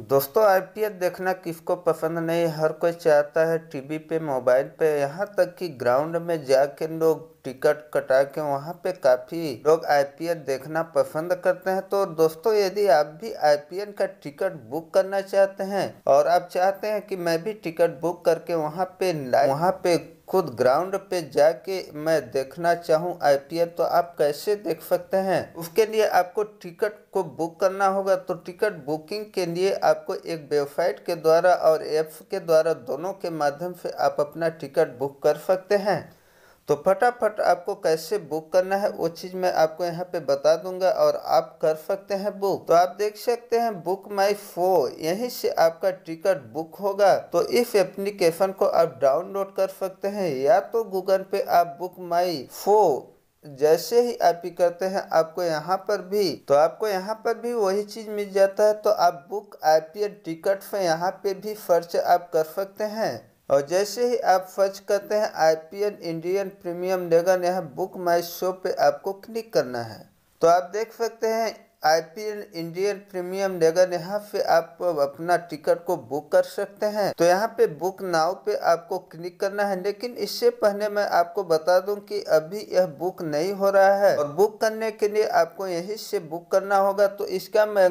दोस्तों आईपीएल देखना किसको पसंद नहीं हर कोई चाहता है टीवी पे मोबाइल पे यहाँ तक कि ग्राउंड में जाके लोग टिकट कटा के वहाँ पे काफ़ी लोग आईपीएल देखना पसंद करते हैं तो दोस्तों यदि आप भी आईपीएल का टिकट बुक करना चाहते हैं और आप चाहते हैं कि मैं भी टिकट बुक करके वहाँ पे वहाँ पे खुद ग्राउंड पे जाके मैं देखना चाहूँ आईपीएल तो आप कैसे देख सकते हैं उसके लिए आपको टिकट को बुक करना होगा तो टिकट बुकिंग के लिए आपको एक वेबसाइट के द्वारा और ऐप्स के द्वारा दोनों के माध्यम से आप अपना टिकट बुक कर सकते हैं तो फटाफट आपको कैसे बुक करना है वो चीज़ मैं आपको यहाँ पे बता दूंगा और आप कर सकते हैं बुक तो आप देख सकते हैं बुक माई फो यहीं से आपका टिकट बुक होगा तो इस एप्लीकेशन को आप डाउनलोड कर सकते हैं या तो गूगल पे आप बुक माई फो जैसे ही आप ही करते हैं आपको यहाँ पर भी तो आपको यहाँ पर भी वही चीज़ मिल जाता है तो आप बुक आई टिकट से यहाँ पे भी फर्च आप कर सकते हैं और जैसे ही आप सर्च करते हैं आईपीएल इंडियन प्रीमियम लेगन यहाँ बुक माई शो पे आपको क्लिक करना है तो आप देख सकते हैं आईपीएल इंडियन प्रीमियम लेकर यहाँ पे आप अपना टिकट को बुक कर सकते हैं तो यहाँ पे बुक नाव पे आपको क्लिक करना है लेकिन इससे पहले मैं आपको बता दूं कि अभी यह बुक नहीं हो रहा है और बुक करने के लिए आपको यहीं से बुक करना होगा तो इसका मैं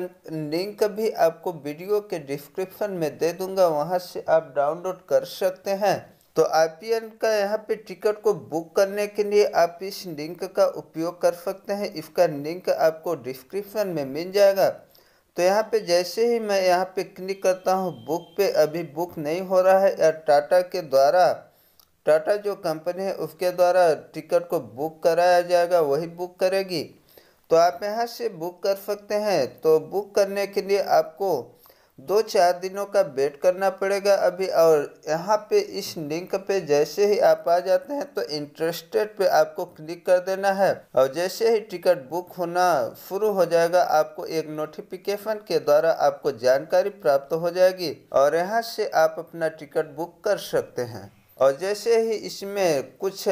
लिंक भी आपको वीडियो के डिस्क्रिप्शन में दे दूंगा वहाँ से आप डाउनलोड कर सकते हैं तो आई का यहाँ पे टिकट को बुक करने के लिए आप इस लिंक का उपयोग कर सकते हैं इसका लिंक आपको डिस्क्रिप्शन में मिल जाएगा तो यहाँ पे जैसे ही मैं यहाँ पे क्लिक करता हूँ बुक पे अभी बुक नहीं हो रहा है या टाटा के द्वारा टाटा जो कंपनी है उसके द्वारा टिकट को बुक कराया जाएगा वही बुक करेगी तो आप यहाँ से बुक कर सकते हैं तो बुक करने के लिए आपको दो चार दिनों का वेट करना पड़ेगा अभी और यहाँ पे इस लिंक पे जैसे ही आप आ जाते हैं तो इंटरेस्टेड पे आपको क्लिक कर देना है और जैसे ही टिकट बुक होना शुरू हो जाएगा आपको एक नोटिफिकेशन के द्वारा आपको जानकारी प्राप्त हो जाएगी और यहाँ से आप अपना टिकट बुक कर सकते हैं और जैसे ही इसमें कुछ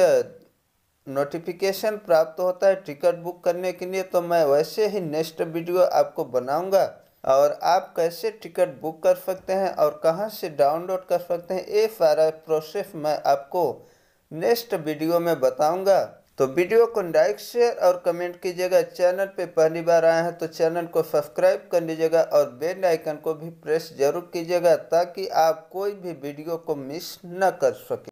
नोटिफिकेशन प्राप्त होता है टिकट बुक करने के लिए तो मैं वैसे ही नेक्स्ट वीडियो आपको बनाऊंगा और आप कैसे टिकट बुक कर सकते हैं और कहाँ से डाउनलोड कर सकते हैं ये सारा प्रोसेस मैं आपको नेक्स्ट वीडियो में बताऊंगा तो वीडियो को लाइक शेयर और कमेंट कीजिएगा चैनल पे पहली बार आए हैं तो चैनल को सब्सक्राइब कर लीजिएगा और बेल आइकन को भी प्रेस जरूर कीजिएगा ताकि आप कोई भी वीडियो को मिस न कर सकें